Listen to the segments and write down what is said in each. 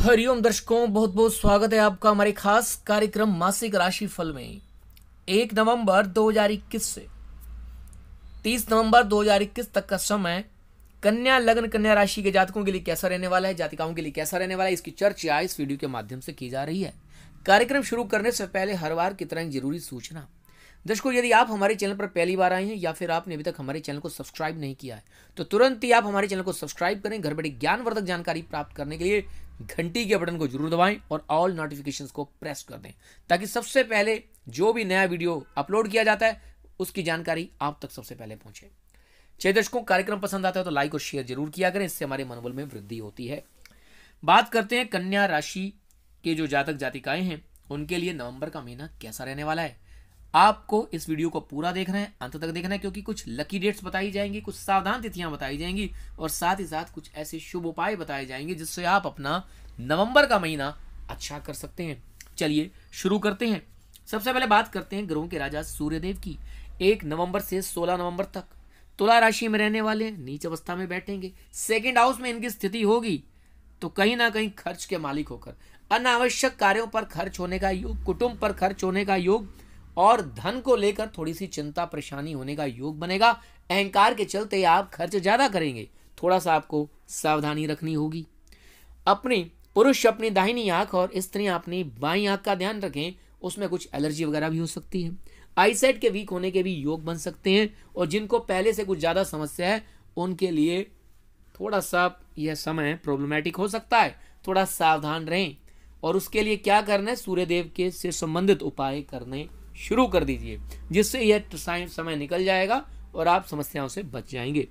हरिओम दर्शकों बहुत बहुत स्वागत है आपका हमारे खास कार्यक्रम मासिक राशि फल में एक नवंबर 2021 से 30 नवंबर 2021 तक का समय कन्या लग्न कन्या राशि के जातकों के लिए कैसा रहने वाला है जातिकाओं के लिए कैसा रहने वाला है इसकी चर्चा इस वीडियो के माध्यम से की जा रही है कार्यक्रम शुरू करने से पहले हर बार की तरह जरूरी सूचना दर्शकों यदि आप हमारे चैनल पर पहली बार आए हैं या फिर आपने अभी तक हमारे चैनल को सब्सक्राइब नहीं किया है तो तुरंत ही आप हमारे चैनल को सब्सक्राइब करें घर बैठे ज्ञानवर्धक जानकारी प्राप्त करने के लिए घंटी के बटन को जरूर दबाएं और ऑल नोटिफिकेशन को प्रेस कर दें ताकि सबसे पहले जो भी नया वीडियो अपलोड किया जाता है उसकी जानकारी आप तक सबसे पहले पहुंचे छह दर्शकों कार्यक्रम पसंद आता है तो लाइक और शेयर जरूर किया करें इससे हमारे मनोबल में वृद्धि होती है बात करते हैं कन्या राशि के जो जातक जातिकाएं हैं उनके लिए नवंबर का महीना कैसा रहने वाला है आपको इस वीडियो को पूरा देखना है अंत तक देखना है क्योंकि कुछ लकी डेट्स बताई जाएंगी कुछ सावधान तिथियां बताई जाएंगी और साथ ही साथ कुछ ऐसे शुभ उपाय बताए जाएंगे जिससे आप अपना नवंबर का महीना अच्छा कर सकते हैं चलिए शुरू करते हैं सबसे पहले बात करते हैं ग्रहों के राजा सूर्यदेव की एक नवंबर से सोलह नवंबर तक तुला राशि में रहने वाले नीच अवस्था में बैठेंगे सेकेंड हाउस में इनकी स्थिति होगी तो कहीं ना कहीं खर्च के मालिक होकर अनावश्यक कार्यों पर खर्च होने का योग कुटुंब पर खर्च होने का योग और धन को लेकर थोड़ी सी चिंता परेशानी होने का योग बनेगा अहंकार के चलते आप खर्च ज़्यादा करेंगे थोड़ा सा आपको सावधानी रखनी होगी अपनी पुरुष अपनी दाहिनी आंख और स्त्री अपनी बाई आंख का ध्यान रखें उसमें कुछ एलर्जी वगैरह भी हो सकती है आईसाइट के वीक होने के भी योग बन सकते हैं और जिनको पहले से कुछ ज़्यादा समस्या है उनके लिए थोड़ा सा यह समय प्रॉब्लमेटिक हो सकता है थोड़ा सावधान रहें और उसके लिए क्या करना है सूर्यदेव के से संबंधित उपाय करने शुरू कर दीजिए जिससे यह समय निकल जाएगा और आप समस्याओं से बच जाएंगे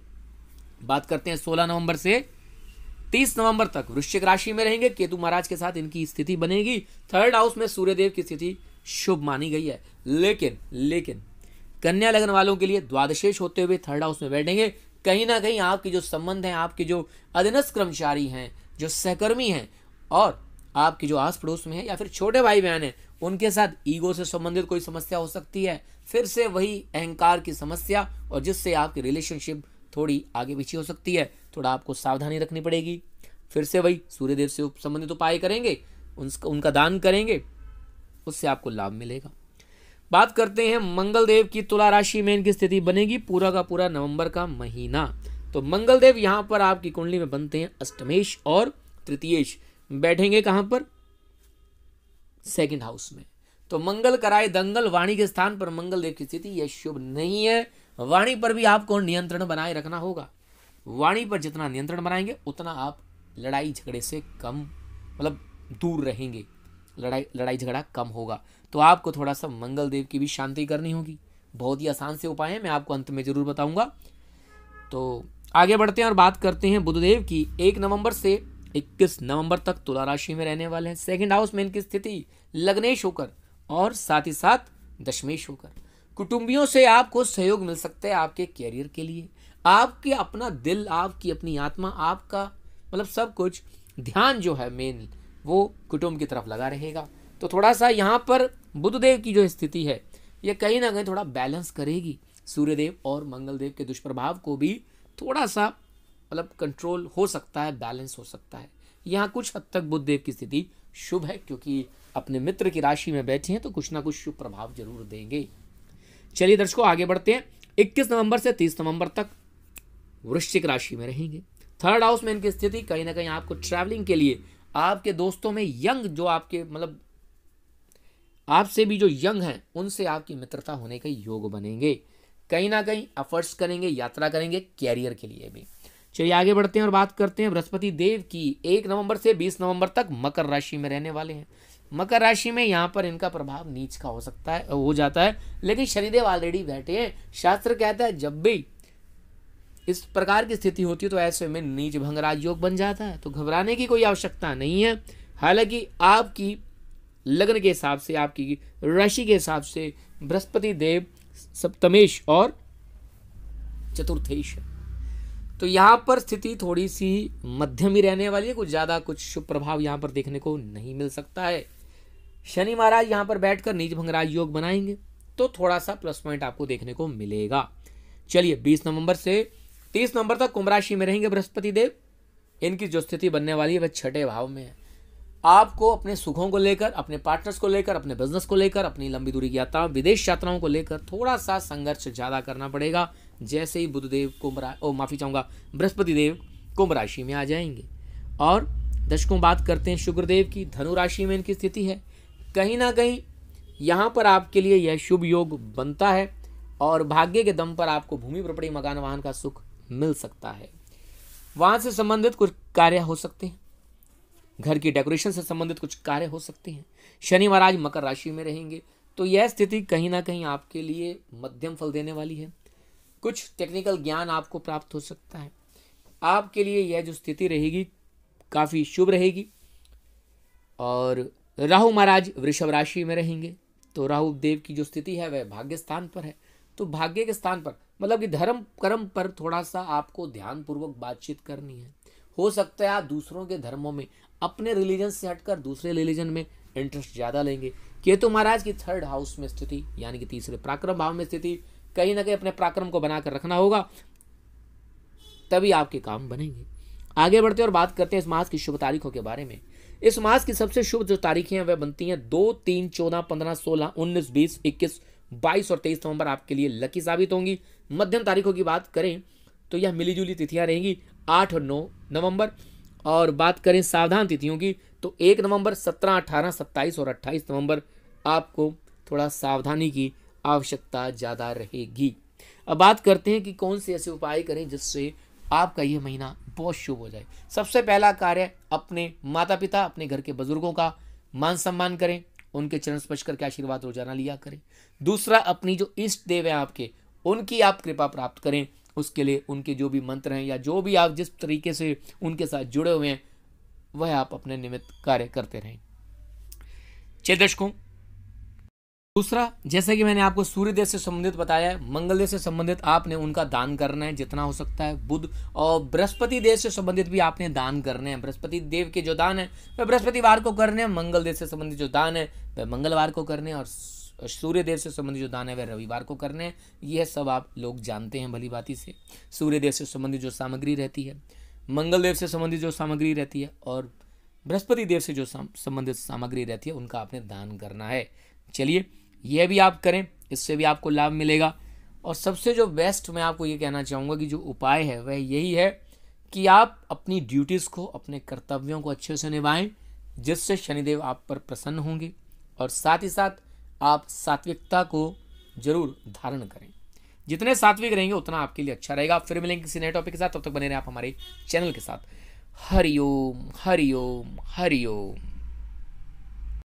बात करते हैं 16 नवंबर से 30 नवंबर तक वृश्चिक राशि में रहेंगे केतु महाराज के साथ इनकी स्थिति बनेगी थर्ड हाउस में सूर्यदेव की स्थिति शुभ मानी गई है लेकिन लेकिन कन्या लगन वालों के लिए द्वादशेष होते हुए थर्ड हाउस में बैठेंगे कहीं ना कहीं आपके जो संबंध हैं आपके जो अधीनस्थ कर्मचारी हैं जो सहकर्मी हैं और आपके जो आस पड़ोस में है या फिर छोटे भाई बहन हैं उनके साथ ईगो से संबंधित कोई समस्या हो सकती है फिर से वही अहंकार की समस्या और जिससे आपकी रिलेशनशिप थोड़ी आगे पीछे हो सकती है थोड़ा आपको सावधानी रखनी पड़ेगी फिर से वही सूर्यदेव से संबंधित उपाय करेंगे उनका उनका दान करेंगे उससे आपको लाभ मिलेगा बात करते हैं मंगल देव की तुला राशि में इनकी स्थिति बनेगी पूरा का पूरा नवंबर का महीना तो मंगल देव यहाँ पर आपकी कुंडली में बनते हैं अष्टमेश और तृतीयेश बैठेंगे कहाँ पर सेकंड हाउस में तो मंगल कराए दंगल वाणी के स्थान पर मंगल देव की स्थिति यह शुभ नहीं है वाणी पर भी आपको नियंत्रण बनाए रखना होगा वाणी पर जितना नियंत्रण बनाएंगे उतना आप लड़ाई झगड़े से कम मतलब दूर रहेंगे लड़ाई लड़ाई झगड़ा कम होगा तो आपको थोड़ा सा मंगल देव की भी शांति करनी होगी बहुत ही आसान से उपाय है मैं आपको अंत में ज़रूर बताऊंगा तो आगे बढ़ते हैं और बात करते हैं बुधदेव की एक नवंबर से 21 नवंबर तक तुला राशि में रहने वाले हैं सेकंड हाउस में इनकी स्थिति लग्नेश होकर और साथ ही साथ दशमेश होकर कुटुंबियों से आपको सहयोग मिल सकता है आपके कैरियर के लिए आपके अपना दिल आपकी अपनी आत्मा आपका मतलब सब कुछ ध्यान जो है मेन वो कुटुंब की तरफ लगा रहेगा तो थोड़ा सा यहाँ पर बुद्धदेव की जो स्थिति है ये कहीं ना कहीं थोड़ा बैलेंस करेगी सूर्यदेव और मंगलदेव के दुष्प्रभाव को भी थोड़ा सा मतलब कंट्रोल हो सकता है बैलेंस हो सकता है यहाँ कुछ हद तक बुद्धदेव की स्थिति शुभ है क्योंकि अपने मित्र की राशि में बैठे हैं तो कुछ ना कुछ शुभ प्रभाव जरूर देंगे चलिए दर्शकों आगे बढ़ते हैं 21 नवंबर से 30 नवंबर तक वृश्चिक राशि में रहेंगे थर्ड हाउस में इनकी स्थिति कहीं ना कहीं आपको ट्रैवलिंग के लिए आपके दोस्तों में यंग जो आपके मतलब आपसे भी जो यंग हैं उनसे आपकी मित्रता होने के योग बनेंगे कहीं ना कहीं एफर्ट्स करेंगे यात्रा करेंगे कैरियर के लिए भी चलिए आगे बढ़ते हैं और बात करते हैं बृहस्पति देव की एक नवंबर से बीस नवंबर तक मकर राशि में रहने वाले हैं मकर राशि में यहाँ पर इनका प्रभाव नीच का हो सकता है हो जाता है लेकिन शनिदेव ऑलरेडी बैठे हैं शास्त्र कहता है जब भी इस प्रकार की स्थिति होती है तो ऐसे में नीच भंग राजयोग बन जाता है तो घबराने की कोई आवश्यकता नहीं है हालांकि आपकी लग्न के हिसाब से आपकी राशि के हिसाब से बृहस्पति देव सप्तमेश और चतुर्थेश है तो यहाँ पर स्थिति थोड़ी सी मध्यम ही रहने वाली है कुछ ज़्यादा कुछ शुभ प्रभाव यहाँ पर देखने को नहीं मिल सकता है शनि महाराज यहाँ पर बैठकर नीच भंगराज योग बनाएंगे तो थोड़ा सा प्लस पॉइंट आपको देखने को मिलेगा चलिए 20 नवंबर से 30 नवंबर तक कुंभ राशि में रहेंगे बृहस्पति देव इनकी जो स्थिति बनने वाली है वह छठे भाव में है आपको अपने सुखों को लेकर अपने पार्टनर्स को लेकर अपने बिजनेस को लेकर अपनी लंबी दूरी की यात्रा विदेश यात्राओं को लेकर थोड़ा सा संघर्ष ज़्यादा करना पड़ेगा जैसे ही बुधदेव कुंभ ओ माफ़ी चाहूँगा बृहस्पति देव कुंभ राशि में आ जाएंगे और दशकों बात करते हैं शुक्रदेव की धनु राशि में इनकी स्थिति है कहीं ना कहीं यहाँ पर आपके लिए यह शुभ योग बनता है और भाग्य के दम पर आपको भूमि पड़ी मकान वाहन का सुख मिल सकता है वहाँ से संबंधित कुछ कार्य हो सकते हैं घर की डेकोरेशन से संबंधित कुछ कार्य हो सकते हैं शनि महाराज मकर राशि में रहेंगे तो यह स्थिति कहीं ना कहीं आपके लिए मध्यम फल देने वाली है कुछ टेक्निकल ज्ञान आपको प्राप्त हो सकता है आपके लिए यह जो स्थिति रहेगी काफ़ी शुभ रहेगी और राहु महाराज वृषभ राशि में रहेंगे तो राहु देव की जो स्थिति है वह भाग्य स्थान पर है तो भाग्य के स्थान पर मतलब कि धर्म कर्म पर थोड़ा सा आपको ध्यानपूर्वक बातचीत करनी है हो सकता है आप दूसरों के धर्मों में अपने रिलीजन से हटकर दूसरे रिलीजन में इंटरेस्ट ज़्यादा लेंगे केतु महाराज की थर्ड हाउस में स्थिति यानी कि तीसरे पराक्रम भाव में स्थिति कहीं ना कहीं अपने पराक्रम को बनाकर रखना होगा तभी आपके काम बनेंगे आगे बढ़ते और बात करते हैं इस मास की शुभ तारीखों के बारे में इस मास की सबसे शुभ जो तारीखें हैं वह बनती हैं दो तीन चौदह पंद्रह सोलह उन्नीस बीस इक्कीस बाईस और तेईस नवंबर आपके लिए लकी साबित होंगी मध्यम तारीखों की बात करें तो यह मिलीजुली तिथियां रहेंगी आठ और नौ नवंबर और बात करें सावधान तिथियों की तो एक नवंबर सत्रह अठारह सत्ताईस और अट्ठाईस नवंबर आपको थोड़ा सावधानी की आवश्यकता ज़्यादा रहेगी अब बात करते हैं कि कौन से ऐसे उपाय करें जिससे आपका यह महीना बहुत शुभ हो जाए सबसे पहला कार्य अपने माता पिता अपने घर के बुजुर्गों का मान सम्मान करें उनके चरण स्पर्श करके आशीर्वाद रोजाना लिया करें दूसरा अपनी जो इष्ट देव हैं आपके उनकी आप कृपा प्राप्त करें उसके लिए उनके जो भी मंत्र हैं या जो भी आप जिस तरीके से उनके साथ जुड़े हुए हैं वह आप अपने निमित्त कार्य करते रहें छः दर्शकों दूसरा जैसा कि मैंने आपको सूर्यदेव से संबंधित बताया है मंगलदेव से संबंधित आपने उनका दान करना है जितना हो सकता है बुध और बृहस्पति देव से संबंधित भी आपने दान करने हैं बृहस्पति देव के जो दान है वह बृहस्पतिवार को करने हैं मंगल देव से संबंधित जो दान है वह मंगलवार को करने और सूर्यदेव से संबंधित जो दान है वह रविवार को करने हैं यह सब आप लोग जानते हैं भली बाती से सूर्यदेव से संबंधित जो सामग्री रहती है मंगलदेव से संबंधित जो सामग्री रहती है और बृहस्पति देव से जो संबंधित सामग्री रहती है उनका आपने दान करना है चलिए यह भी आप करें इससे भी आपको लाभ मिलेगा और सबसे जो बेस्ट मैं आपको ये कहना चाहूँगा कि जो उपाय है वह यही है कि आप अपनी ड्यूटीज़ को अपने कर्तव्यों को अच्छे से निभाएं जिससे शनिदेव आप पर प्रसन्न होंगे और साथ ही साथ आप सात्विकता को जरूर धारण करें जितने सात्विक रहेंगे उतना आपके लिए अच्छा रहेगा फिर मिलेंगे किसी नए टॉपिक के साथ तब तो तक बने रहें आप हमारे चैनल के साथ हरिओम हरिओम हरिओम